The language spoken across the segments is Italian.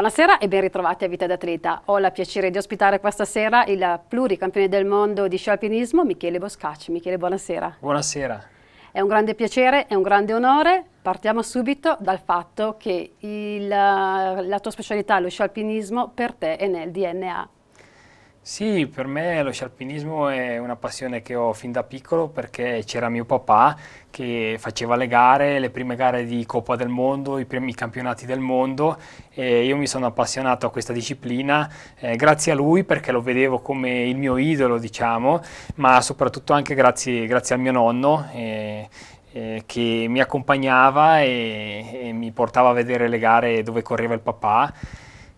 Buonasera e ben ritrovati a Vita d'Atleta. Ho il piacere di ospitare questa sera il pluricampione del mondo di sci alpinismo Michele Boscacci. Michele, buonasera. Buonasera. È un grande piacere, è un grande onore. Partiamo subito dal fatto che il, la tua specialità, lo sci alpinismo, per te è nel DNA. Sì, per me lo sci alpinismo è una passione che ho fin da piccolo perché c'era mio papà che faceva le gare, le prime gare di Coppa del Mondo, i primi campionati del mondo e io mi sono appassionato a questa disciplina eh, grazie a lui perché lo vedevo come il mio idolo diciamo, ma soprattutto anche grazie, grazie al mio nonno eh, eh che mi accompagnava e, e mi portava a vedere le gare dove correva il papà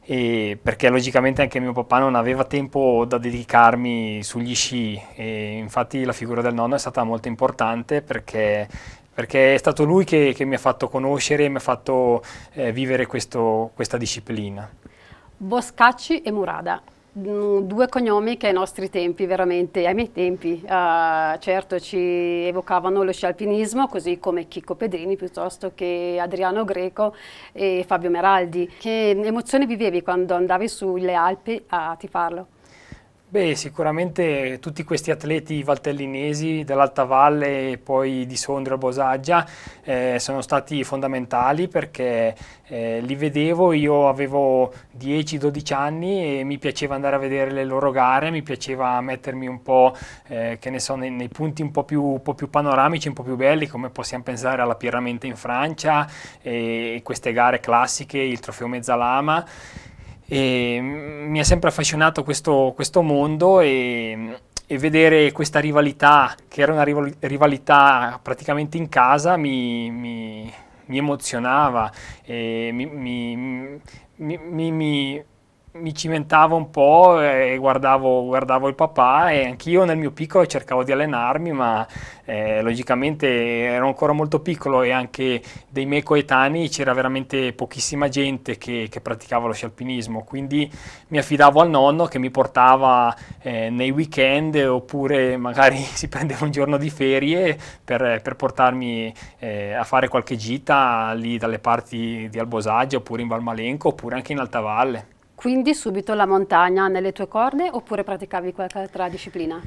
e perché logicamente anche mio papà non aveva tempo da dedicarmi sugli sci e infatti la figura del nonno è stata molto importante perché, perché è stato lui che, che, mi ha fatto conoscere e mi ha fatto eh, vivere questo, questa disciplina. Boscacci e Murada, Mm, due cognomi che ai nostri tempi, veramente ai miei tempi, uh, certo ci evocavano lo scialpinismo, così come Chicco Pedrini piuttosto che Adriano Greco e Fabio Meraldi. Che emozioni vivevi quando andavi sulle Alpi a tifarlo? Beh, sicuramente tutti questi atleti valtellinesi dell'Alta Valle e poi di Sondrio e Bosaggia eh, sono stati fondamentali perché eh, li vedevo, io avevo 10-12 anni e mi piaceva andare a vedere le loro gare, mi piaceva mettermi un po', eh, che ne so, nei, nei punti un po, più, un po, più, panoramici, un po' più belli, come possiamo pensare alla Piramente in Francia e queste gare classiche, il trofeo Mezzalama. E mi ha sempre affascinato questo, questo mondo e, e, vedere questa rivalità, che era una rivalità praticamente in casa, mi, mi, mi emozionava, mi, mi mi cimentavo un po' e guardavo, guardavo, il papà e anch'io nel mio piccolo cercavo di allenarmi, ma eh, logicamente ero ancora molto piccolo e anche dei miei coetanei c'era veramente pochissima gente che, che praticava lo scialpinismo, quindi mi affidavo al nonno che mi portava eh, nei weekend oppure magari si prendeva un giorno di ferie per, per portarmi eh, a fare qualche gita lì dalle parti di Albosaggio oppure in Valmalenco oppure anche in Altavalle. Quindi subito la montagna nelle tue corde oppure praticavi qualche altra disciplina?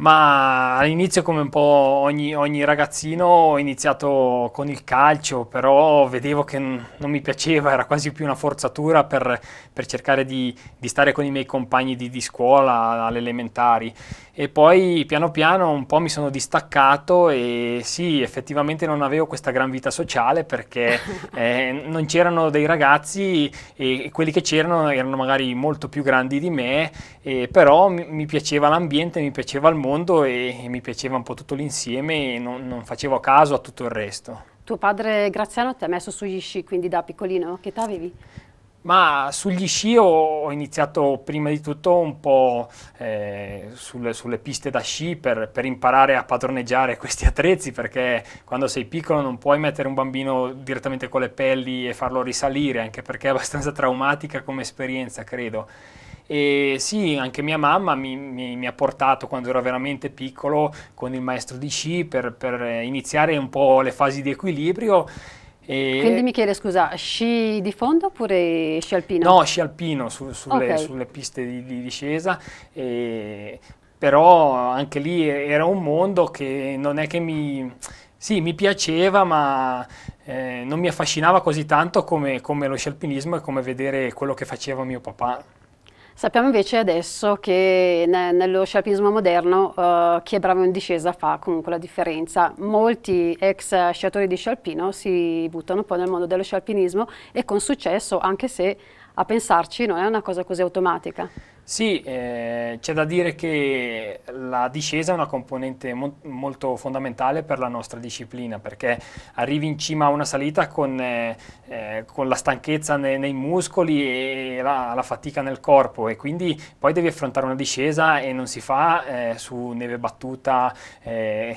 Ma all'inizio, come un po' ogni, ogni, ragazzino, ho iniziato con il calcio, però vedevo che non mi piaceva, era quasi più una forzatura per, per cercare di, di, stare con i miei compagni di, di scuola, alle elementari. E poi piano piano un po' mi sono distaccato e sì, effettivamente non avevo questa gran vita sociale perché eh, non c'erano dei ragazzi e, e, quelli che c'erano erano magari molto più grandi di me, eh, però mi, mi piaceva l'ambiente, mi piaceva il mondo mondo e, e mi piaceva un po' tutto l'insieme e non, non facevo caso a tutto il resto. Tuo padre Graziano ti ha messo sugli sci quindi da piccolino, che età avevi? Ma sugli sci ho iniziato prima di tutto un po' eh, sul, sulle piste da sci per, per, imparare a padroneggiare questi attrezzi perché quando sei piccolo non puoi mettere un bambino direttamente con le pelli e farlo risalire anche perché è abbastanza traumatica come esperienza credo e sì, anche mia mamma mi, mi, mi ha portato quando ero veramente piccolo con il maestro di sci per, per iniziare un po' le fasi di equilibrio. E... Quindi mi chiede scusa, sci di fondo oppure sci alpino? No, sci alpino su, sulle, okay. sulle, piste di, di discesa. E però anche lì era un mondo che non è che mi... Sì, mi piaceva, ma eh, non mi affascinava così tanto come, come lo scialpinismo e come vedere quello che faceva mio papà. Sappiamo invece adesso che ne, nello scialpinismo moderno uh, chi è bravo in discesa fa comunque la differenza. Molti ex sciatori di scialpino si buttano poi nel mondo dello scialpinismo e con successo, anche se a pensarci non è una cosa così automatica. Sì, eh, c'è da dire che la discesa è una componente mo molto fondamentale per la nostra disciplina perché arrivi in cima a una salita con, eh, eh, con la stanchezza ne nei muscoli e la, la, fatica nel corpo e quindi poi devi affrontare una discesa e non si fa eh, su neve battuta, eh,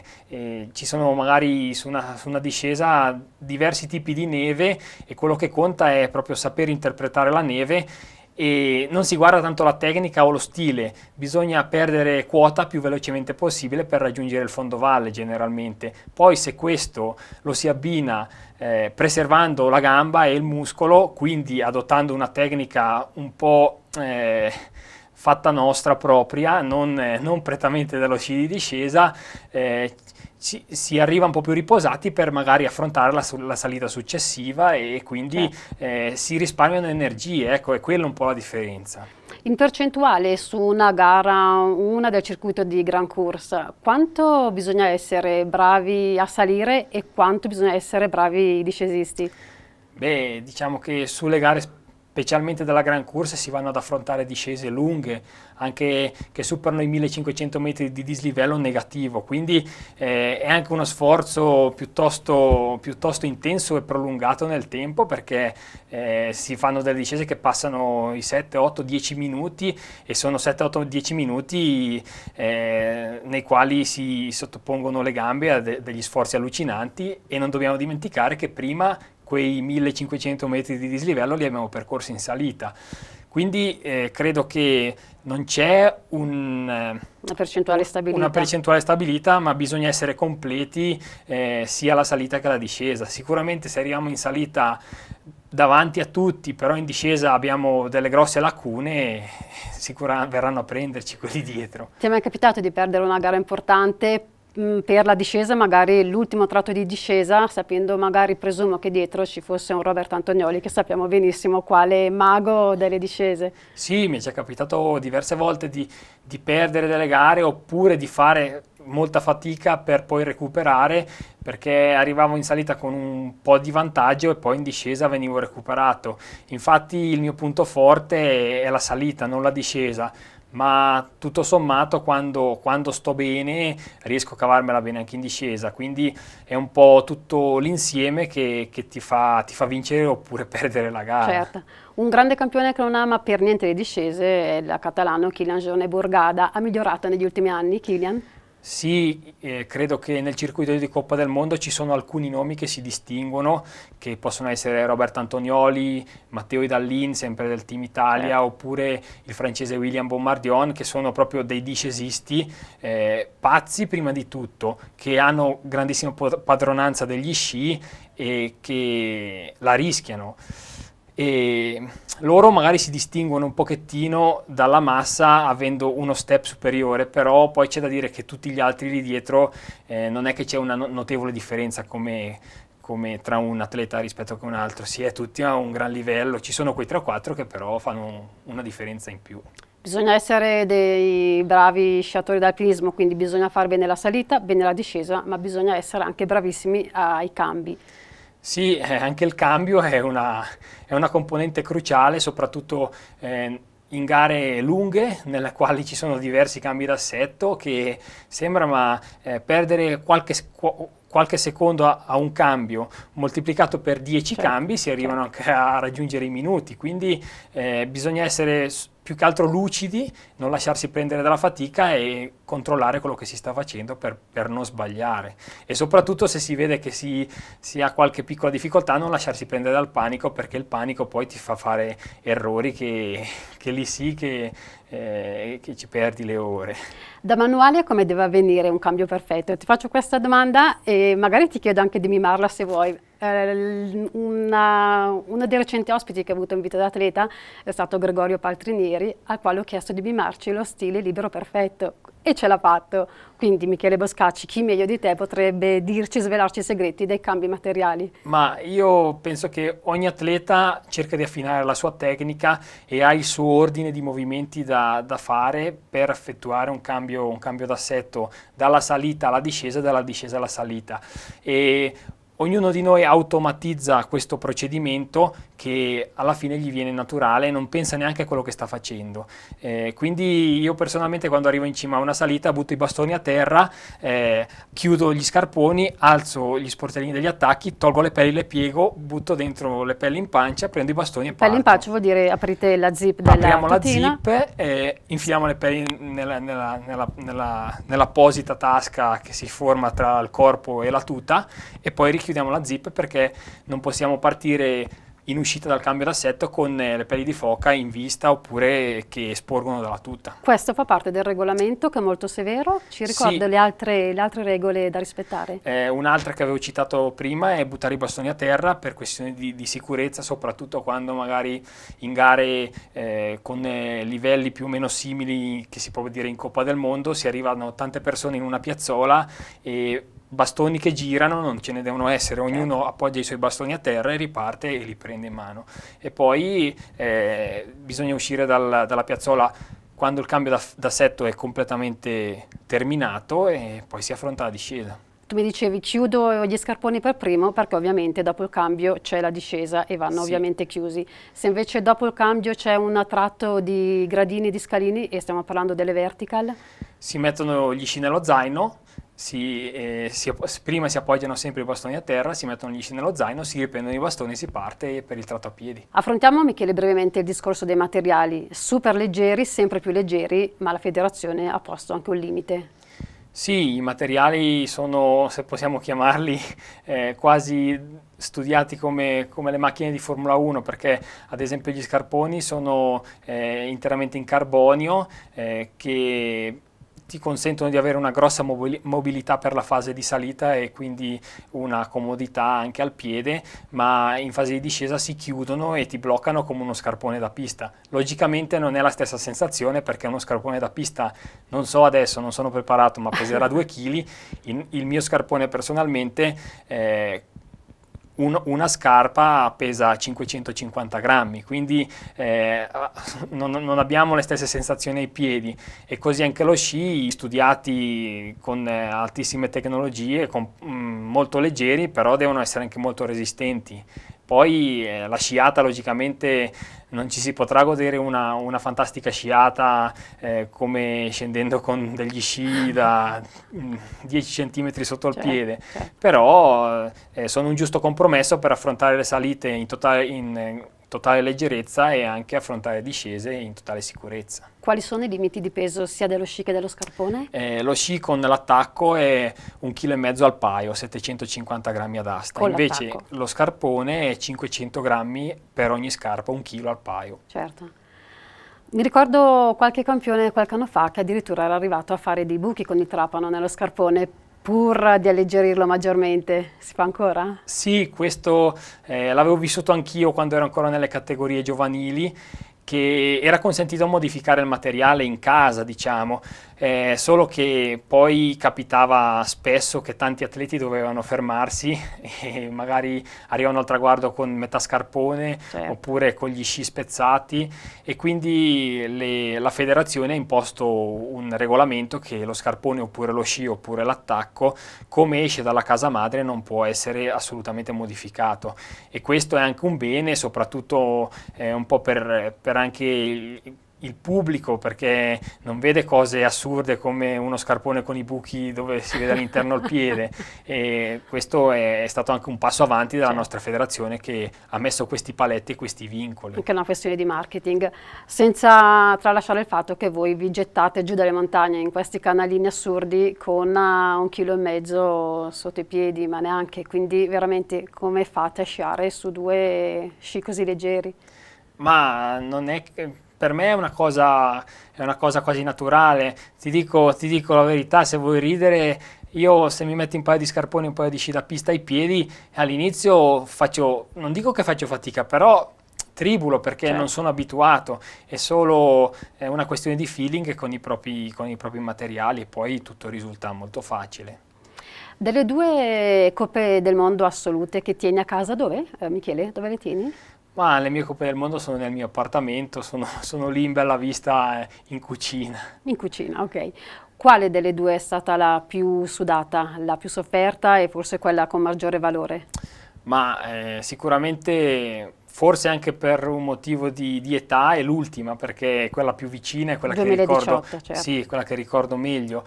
ci sono magari su una, su una discesa diversi tipi di neve e quello che conta è proprio saper interpretare la neve e non si guarda tanto la tecnica o lo stile, bisogna perdere quota più velocemente possibile per raggiungere il fondo valle generalmente. Poi se questo lo si abbina eh, preservando la gamba e il muscolo, quindi adottando una tecnica un po' eh, fatta nostra propria, non, eh, non prettamente dello sci di discesa, eh, si, si, arriva un po' più riposati per magari affrontare la, la salita successiva e, quindi eh. Eh, si risparmiano energie, ecco, è quella un po' la differenza. In percentuale su una gara, una del circuito di Grand Course, quanto bisogna essere bravi a salire e quanto bisogna essere bravi i discesisti? Beh, diciamo che sulle gare specialmente dalla gran corsa si vanno ad affrontare discese lunghe, anche che superano i 1500 metri di dislivello negativo, quindi eh, è anche uno sforzo piuttosto, piuttosto, intenso e prolungato nel tempo perché eh, si fanno delle discese che passano i 7, 8, 10 minuti e sono 7, 8, 10 minuti eh, nei quali si sottopongono le gambe a de degli sforzi allucinanti e non dobbiamo dimenticare che prima quei 1500 metri di dislivello li abbiamo percorsi in salita. Quindi eh, credo che non c'è un, eh, una, percentuale una, percentuale stabilita, ma bisogna essere completi eh, sia la salita che la discesa. Sicuramente se arriviamo in salita davanti a tutti, però in discesa abbiamo delle grosse lacune, sicuramente verranno a prenderci quelli dietro. Ti è mai capitato di perdere una gara importante Mm, per la discesa, magari l'ultimo tratto di discesa, sapendo magari, presumo che dietro ci fosse un Robert Antonioli, che sappiamo benissimo quale mago delle discese. Sì, mi è già capitato diverse volte di, di perdere delle gare oppure di fare molta fatica per poi recuperare perché arrivavo in salita con un po' di vantaggio e poi in discesa venivo recuperato. Infatti il mio punto forte è la salita, non la discesa ma tutto sommato quando, quando, sto bene riesco a cavarmela bene anche in discesa, quindi è un po' tutto l'insieme che, che ti, fa, ti, fa, vincere oppure perdere la gara. Certo. Un grande campione che non ama per niente le discese è il catalano Kilian Gione Borgada, ha migliorato negli ultimi anni Kilian? Sì, eh, credo che nel circuito di Coppa del Mondo ci sono alcuni nomi che si distinguono, che possono essere Roberto Antonioli, Matteo Idallin, sempre del Team Italia, eh. oppure il francese William Bombardion, che sono proprio dei discesisti eh, pazzi prima di tutto, che hanno grandissima padronanza degli sci e che la rischiano e loro magari si distinguono un pochettino dalla massa avendo uno step superiore, però poi c'è da dire che tutti gli altri lì dietro eh, non è che c'è una notevole differenza come, come tra un atleta rispetto a un altro, si è tutti a un gran livello, ci sono quei 3 o 4 che però fanno una differenza in più. Bisogna essere dei bravi sciatori d'alpinismo, quindi bisogna fare bene la salita, bene la discesa, ma bisogna essere anche bravissimi ai cambi. Sì, eh, anche il cambio è una, è una componente cruciale, soprattutto eh, in gare lunghe nelle quali ci sono diversi cambi d'assetto che sembra ma eh, perdere qualche, qualche secondo a, a, un cambio moltiplicato per 10 certo. cambi si arrivano certo. anche a raggiungere i minuti quindi eh, bisogna essere più che altro lucidi non lasciarsi prendere dalla fatica e controllare quello che si sta facendo per, per non sbagliare e soprattutto se si vede che si, si, ha qualche piccola difficoltà non lasciarsi prendere dal panico perché il panico poi ti fa fare errori che, che lì sì che, eh, che ci perdi le ore. Da manuale come deve avvenire un cambio perfetto? Ti faccio questa domanda e magari ti chiedo anche di mimarla se vuoi. Eh, una, uno dei recenti ospiti che ho avuto in vita da atleta è stato Gregorio Paltrinieri, al quale ho chiesto di mimarci lo stile libero perfetto e ce l'ha fatto. Quindi Michele Boscacci, chi meglio di te potrebbe dirci, svelarci i segreti dei cambi materiali? Ma io penso che ogni atleta cerca di affinare la sua tecnica e ha il suo ordine di movimenti da, da fare per effettuare un cambio, un cambio d'assetto dalla salita alla discesa e dalla discesa alla salita. E Ognuno di noi automatizza questo procedimento che alla fine gli viene naturale, e non pensa neanche a quello che sta facendo. Eh, quindi io personalmente quando arrivo in cima a una salita butto i bastoni a terra, eh, chiudo gli scarponi, alzo gli sportellini degli attacchi, tolgo le pelli, le piego, butto dentro le pelli in pancia, prendo i bastoni e parto. Pelli in pancia vuol dire aprite la zip della Apriamo tutina. la zip, eh, infiliamo le pelli nella, nella, nella, nell'apposita tasca che si forma tra il corpo e la tuta e poi chiudiamo la zip perché non possiamo partire in uscita dal cambio d'assetto con eh, le pelli di foca in vista oppure che sporgono dalla tuta. Questo fa parte del regolamento che è molto severo, ci ricorda sì. le, altre, le, altre, regole da rispettare? Eh, un'altra che avevo citato prima è buttare i bastoni a terra per questioni di, di sicurezza, soprattutto quando magari in gare eh, con eh, livelli più o meno simili che si può dire in Coppa del Mondo si arrivano tante persone in una piazzola e bastoni che girano non ce ne devono essere, certo. ognuno appoggia i suoi bastoni a terra e riparte e li prende in mano. E poi eh, bisogna uscire dal, dalla piazzola quando il cambio d'assetto è completamente terminato e poi si affronta la discesa. Tu mi dicevi chiudo gli scarponi per primo perché ovviamente dopo il cambio c'è la discesa e vanno sì. ovviamente chiusi. Se invece dopo il cambio c'è un tratto di gradini e di scalini e stiamo parlando delle vertical? Si mettono gli sci nello zaino, si, eh, si, prima si appoggiano sempre i bastoni a terra, si mettono gli sci nello zaino, si riprendono i bastoni e si parte per il tratto a piedi. Affrontiamo Michele brevemente il discorso dei materiali, super leggeri, sempre più leggeri, ma la federazione ha posto anche un limite. Sì, i materiali sono, se possiamo chiamarli, eh, quasi studiati come, come, le macchine di Formula 1 perché ad esempio gli scarponi sono eh, interamente in carbonio eh, che ti consentono di avere una grossa mobilità per la fase di salita e quindi una comodità anche al piede, ma in fase di discesa si chiudono e ti bloccano come uno scarpone da pista. Logicamente non è la stessa sensazione perché uno scarpone da pista, non so adesso, non sono preparato, ma peserà 2 kg, il mio scarpone personalmente eh, un, una scarpa pesa 550 grammi, quindi eh, ah, non, non, abbiamo le stesse sensazioni ai piedi e così anche lo sci, studiati con eh, altissime tecnologie, con, mh, mm, molto leggeri, però devono essere anche molto resistenti poi eh, la sciata logicamente non ci si potrà godere una, una fantastica sciata eh, come scendendo con degli sci da 10 mm, cm sotto il cioè, piede, cioè. però eh, sono un giusto compromesso per affrontare le salite in totale... In, totale leggerezza e anche affrontare discese in totale sicurezza. Quali sono i limiti di peso sia dello sci che dello scarpone? Eh, lo sci con l'attacco è un chilo e mezzo al paio, 750 grammi ad asta, con invece lo scarpone è 500 grammi per ogni scarpa, un chilo al paio. Certo. Mi ricordo qualche campione qualche anno fa che addirittura era arrivato a fare dei buchi con il trapano nello scarpone pur di alleggerirlo maggiormente. Si fa ancora? Sì, questo eh, l'avevo vissuto anch'io quando ero ancora nelle categorie giovanili che era consentito modificare il materiale in casa, diciamo, eh, solo che poi capitava spesso che tanti atleti dovevano fermarsi e magari arrivano al traguardo con metà scarpone certo. oppure con gli sci spezzati e quindi le, la federazione ha imposto un regolamento che lo scarpone oppure lo sci oppure l'attacco come esce dalla casa madre non può essere assolutamente modificato e questo è anche un bene soprattutto eh, un po' per, per per anche il, il pubblico perché non vede cose assurde come uno scarpone con i buchi dove si vede all'interno il piede e questo è, stato anche un passo avanti della certo. nostra federazione che ha messo questi paletti e questi vincoli. Anche una questione di marketing, senza tralasciare il fatto che voi vi gettate giù dalle montagne in questi canalini assurdi con eh, un chilo e mezzo sotto i piedi, ma neanche, quindi veramente come fate a sciare su due sci così leggeri? ma non è per me è una, cosa, è una cosa quasi naturale. Ti dico, ti dico la verità, se vuoi ridere, io se mi metto un paio di scarponi, e un paio di sci da pista ai piedi, all'inizio faccio, non dico che faccio fatica, però tribulo perché certo. non sono abituato, è solo è una questione di feeling con i, propri, con i propri materiali e poi tutto risulta molto facile. Delle due coppe del mondo assolute che tieni a casa, dove, eh, Michele? Dove le tieni? Ma le mie coppe del mondo sono nel mio appartamento, sono, sono lì in bella vista eh, in cucina. In cucina, ok. Quale delle due è stata la più sudata, la più sofferta e forse quella con maggiore valore? Ma eh, sicuramente, forse anche per un motivo di, di età, è l'ultima perché è quella più vicina, è quella 2018, che ricordo. Certo. Sì, quella che ricordo meglio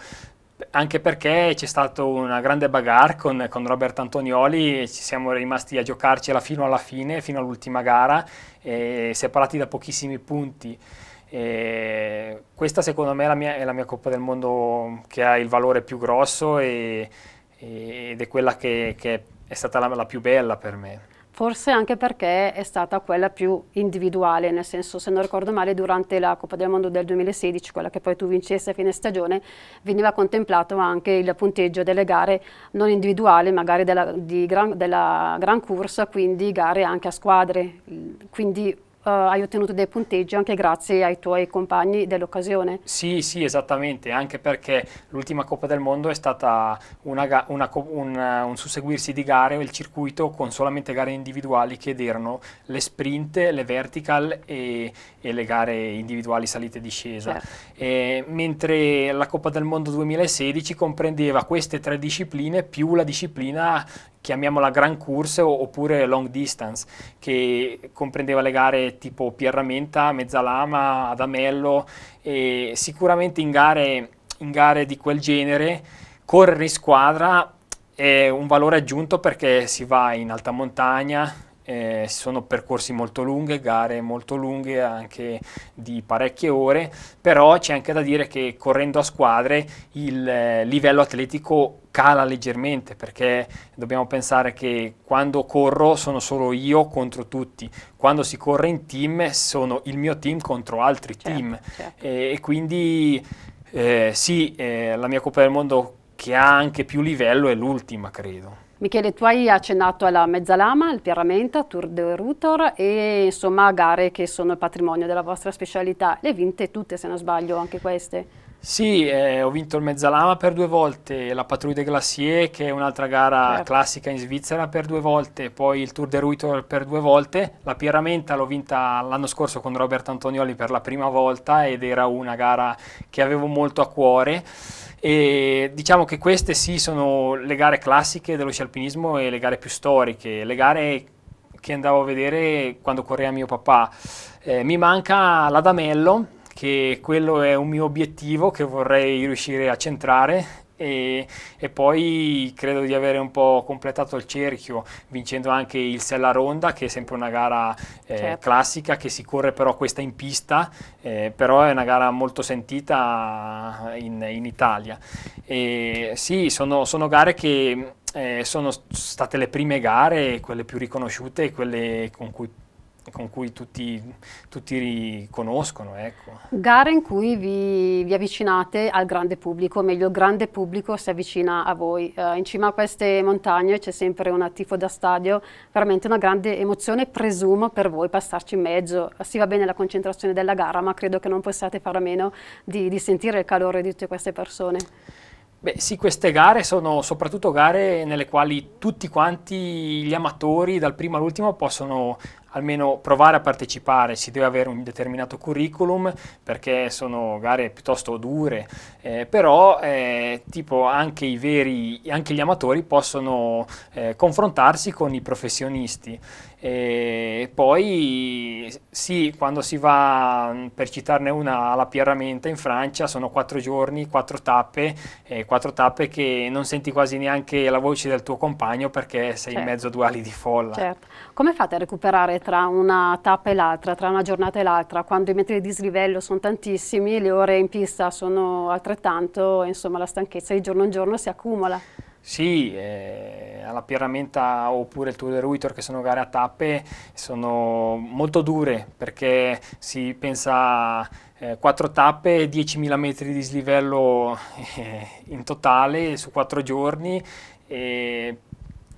anche perché c'è stata una grande bagarre con, con, Robert Antonioli e ci siamo rimasti a giocarcela fino alla fine, fino all'ultima gara, eh, separati da pochissimi punti. Eh, questa secondo me è la, mia, è la, mia, Coppa del Mondo che ha il valore più grosso e, ed è quella che, che è stata la, la più bella per me. Forse anche perché è stata quella più individuale, nel senso, se non ricordo male, durante la Coppa del Mondo del 2016, quella che poi tu vincessi a fine stagione, veniva contemplato anche il punteggio delle gare non individuali, magari della, gran, della gran corsa, quindi gare anche a squadre. Quindi eh, hai ottenuto dei punteggi anche grazie ai tuoi compagni dell'occasione. Sì, sì, esattamente, anche perché l'ultima Coppa del Mondo è stata una, una, un, un, susseguirsi di gare, il circuito con solamente gare individuali che erano le sprint, le vertical e, e le gare individuali salite e discesa. Certo. mentre la Coppa del Mondo 2016 comprendeva queste tre discipline più la disciplina chiamiamola Grand Course oppure Long Distance, che comprendeva le gare tipo Pierramenta, Mezzalama, Adamello, e sicuramente in gare, in gare di quel genere correre in squadra è un valore aggiunto perché si va in alta montagna, eh, sono percorsi molto lunghi, gare molto lunghe, anche di parecchie ore, però c'è anche da dire che correndo a squadre il eh, livello atletico cala leggermente perché dobbiamo pensare che quando corro sono solo io contro tutti, quando si corre in team sono il mio team contro altri certo, team certo. E, e, quindi eh, sì, eh, la mia Coppa del Mondo che ha anche più livello è l'ultima credo. Michele, tu hai accennato alla Mezzalama, al Pierramenta, Tour de Rutor e insomma gare che sono il patrimonio della vostra specialità. Le vinte tutte, se non sbaglio, anche queste? Sì, eh, ho vinto il Mezzalama per due volte, la Patrouille des Glaciers che è un'altra gara certo. classica in Svizzera per due volte, poi il Tour de Ruitor per due volte, la Pieramenta l'ho vinta l'anno scorso con Roberto Antonioli per la prima volta ed era una gara che avevo molto a cuore e diciamo che queste sì sono le gare classiche dello scialpinismo e le gare più storiche, le gare che andavo a vedere quando correva mio papà. Eh, mi manca l'Adamello che quello è un mio obiettivo che vorrei riuscire a centrare e, e, poi credo di avere un po' completato il cerchio vincendo anche il Sella Ronda che è sempre una gara eh, certo. classica che si corre però questa in pista eh, però è una gara molto sentita in, in Italia e sì sono, sono gare che eh, sono state le prime gare quelle più riconosciute quelle con cui con cui tutti, tutti riconoscono. Ecco. Gare in cui vi, vi, avvicinate al grande pubblico, o meglio il grande pubblico si avvicina a voi. Uh, in cima a queste montagne c'è sempre un tifo da stadio, veramente una grande emozione presumo per voi passarci in mezzo. Si va bene la concentrazione della gara, ma credo che non possiate fare a meno di, di sentire il calore di tutte queste persone. Beh, sì, queste gare sono soprattutto gare nelle quali tutti quanti gli amatori, dal primo all'ultimo, possono almeno provare a partecipare, si deve avere un determinato curriculum perché sono gare piuttosto dure, eh, però eh, tipo anche i veri, anche gli amatori possono eh, confrontarsi con i professionisti e poi sì, quando si va, mm, per citarne una, alla Pierramenta in Francia, sono quattro giorni, quattro tappe, eh, quattro tappe che non senti quasi neanche la voce del tuo compagno perché sei certo. in mezzo a due ali di folla. Certo. Come fate a recuperare tra una tappa e l'altra, tra una giornata e l'altra, quando i metri di dislivello sono tantissimi, le ore in pista sono altrettanto, insomma la stanchezza di giorno in giorno si accumula? Sì, eh, alla Pierramenta oppure il Tour de Ruitor che sono gare a tappe sono molto dure perché si pensa eh, quattro tappe, e 10.000 metri di slivello eh, in totale su quattro giorni e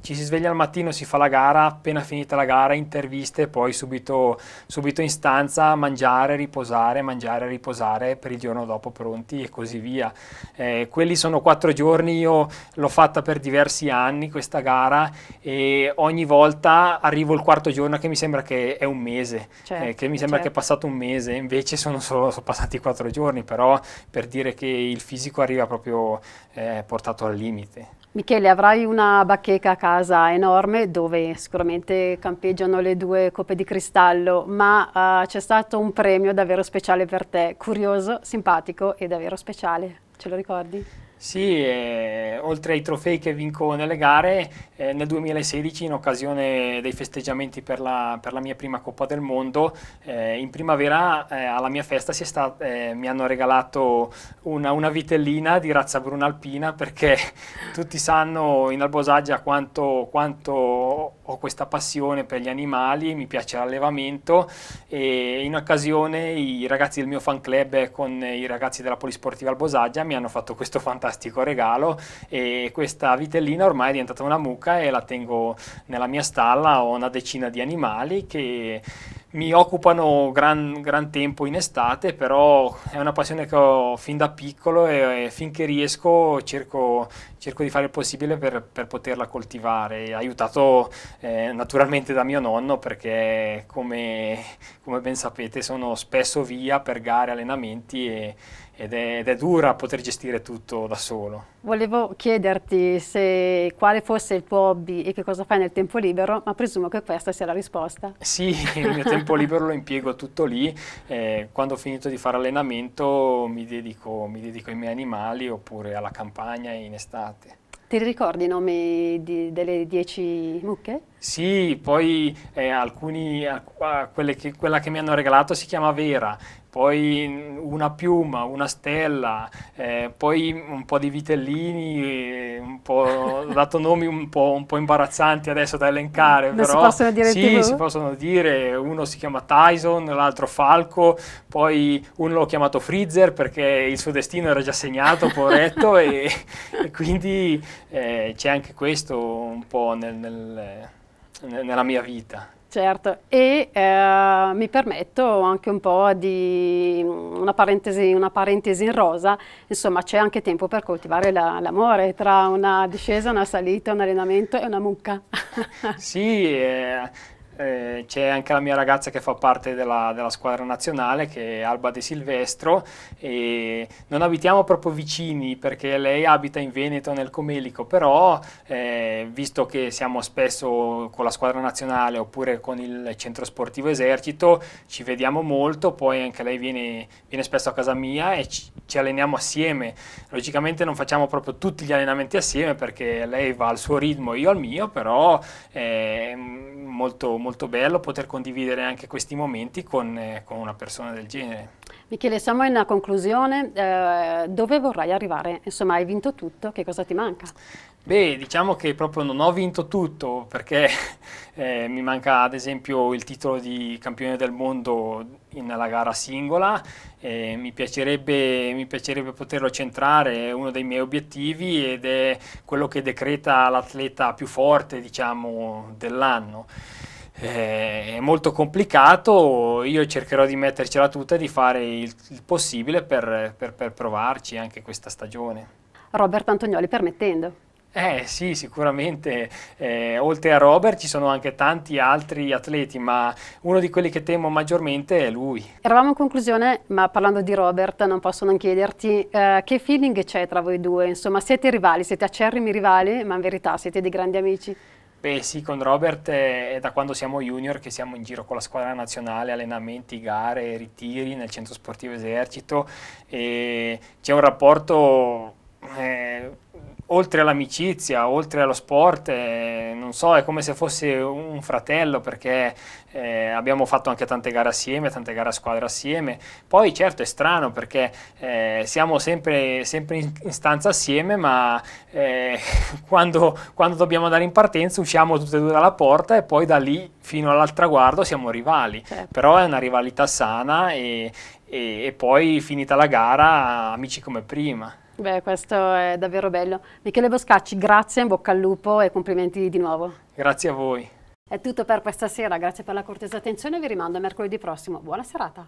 ci si sveglia al mattino, si fa la gara, appena finita la gara, interviste, poi subito, subito in stanza, mangiare, riposare, mangiare, riposare, per il giorno dopo pronti e così via. Eh, quelli sono quattro giorni, io l'ho fatta per diversi anni questa gara e ogni volta arrivo il quarto giorno che mi sembra che è un mese, eh, certo, eh, che mi eh, sembra certo. che è certo. passato un mese, invece sono, solo, sono passati quattro giorni, però per dire che il fisico arriva proprio eh, portato al limite. Michele, avrai una bacheca a casa enorme dove sicuramente campeggiano le due coppe di cristallo, ma uh, c'è stato un premio davvero speciale per te, curioso, simpatico e davvero speciale. Ce lo ricordi? Sì, eh, oltre ai trofei che vinco nelle gare, eh, nel 2016 in occasione dei festeggiamenti per la, per la mia prima Coppa del Mondo, eh, in primavera eh, alla mia festa stat, eh, mi hanno regalato una, una, vitellina di razza brunalpina perché tutti sanno in Albosaggia quanto, quanto ho questa passione per gli animali, mi piace l'allevamento e in occasione i ragazzi del mio fan club con i ragazzi della Polisportiva Albosaggia mi hanno fatto questo fantastico fantastico regalo e questa vitellina ormai è diventata una mucca e la tengo nella mia stalla, ho una decina di animali che mi occupano gran, gran, tempo in estate, però è una passione che ho fin da piccolo e, e finché riesco cerco, cerco di fare il possibile per, per poterla coltivare, aiutato eh, naturalmente da mio nonno perché come, come, ben sapete sono spesso via per gare, allenamenti e, ed, è, ed, è, dura poter gestire tutto da solo. Volevo chiederti se, quale fosse il tuo hobby e che cosa fai nel tempo libero, ma presumo che questa sia la risposta. Sì, il mio tempo libero lo impiego tutto lì, eh, quando ho finito di fare allenamento mi dedico, mi dedico ai miei animali oppure alla campagna in estate state. Ti ricordi i nomi di, delle dieci mucche? Sì, poi eh, alcuni, che, quella che mi hanno regalato si chiama Vera, poi mm, una piuma, una stella, eh, poi un po' di vitellini, eh, un po', ho dato nomi un po', un po', imbarazzanti adesso da elencare, non però si possono dire sì, si possono dire, uno si chiama Tyson, l'altro Falco, poi uno l'ho chiamato Freezer perché il suo destino era già segnato, poveretto, e, e, quindi eh, c'è anche questo un po' nel, nel nella mia vita. Certo, e eh, mi permetto anche un po' di mm, una parentesi, una parentesi in rosa, insomma c'è anche tempo per coltivare l'amore tra una discesa, una salita, un allenamento e una mucca. sì, eh, eh, c'è anche la mia ragazza che fa parte della, della, squadra nazionale che è Alba De Silvestro e non abitiamo proprio vicini perché lei abita in Veneto nel Comelico però eh, visto che siamo spesso con la squadra nazionale oppure con il centro sportivo esercito ci vediamo molto poi anche lei viene, viene spesso a casa mia e ci, ci alleniamo assieme logicamente non facciamo proprio tutti gli allenamenti assieme perché lei va al suo ritmo io al mio però è eh, molto, molto molto bello poter condividere anche questi momenti con, eh, con una persona del genere. Michele, siamo in conclusione, eh, dove vorrai arrivare? Insomma, hai vinto tutto, che cosa ti manca? Beh, diciamo che proprio non ho vinto tutto perché eh, mi manca ad esempio il titolo di campione del mondo nella gara singola, eh, mi, piacerebbe, mi, piacerebbe, poterlo centrare, è uno dei miei obiettivi ed è quello che decreta l'atleta più forte diciamo, dell'anno. Eh, è molto complicato, io cercherò di mettercela tutta e di fare il, il possibile per, per, per, provarci anche questa stagione. Robert Antonioli permettendo. Eh sì, sicuramente, eh, oltre a Robert ci sono anche tanti altri atleti, ma uno di quelli che temo maggiormente è lui. Eravamo in conclusione, ma parlando di Robert non posso non chiederti eh, che feeling c'è tra voi due, insomma siete rivali, siete acerrimi rivali, ma in verità siete dei grandi amici. Beh sì, con Robert è, da quando siamo junior che siamo in giro con la squadra nazionale, allenamenti, gare, ritiri nel centro sportivo esercito e c'è un rapporto eh, oltre all'amicizia, oltre allo sport. Eh, non so, è come se fosse un fratello perché eh, abbiamo fatto anche tante gare assieme, tante gare a squadra assieme. Poi certo è strano perché eh, siamo sempre, sempre in, stanza assieme, ma eh, quando, quando dobbiamo andare in partenza usciamo tutte e due dalla porta e poi da lì fino al traguardo siamo rivali. Certo. Però è una rivalità sana e, e, e poi finita la gara amici come prima. Beh, questo è davvero bello. Michele Boscacci, grazie, in bocca al lupo e complimenti di nuovo. Grazie a voi. È tutto per questa sera, grazie per la cortesa attenzione vi rimando a mercoledì prossimo. Buona serata.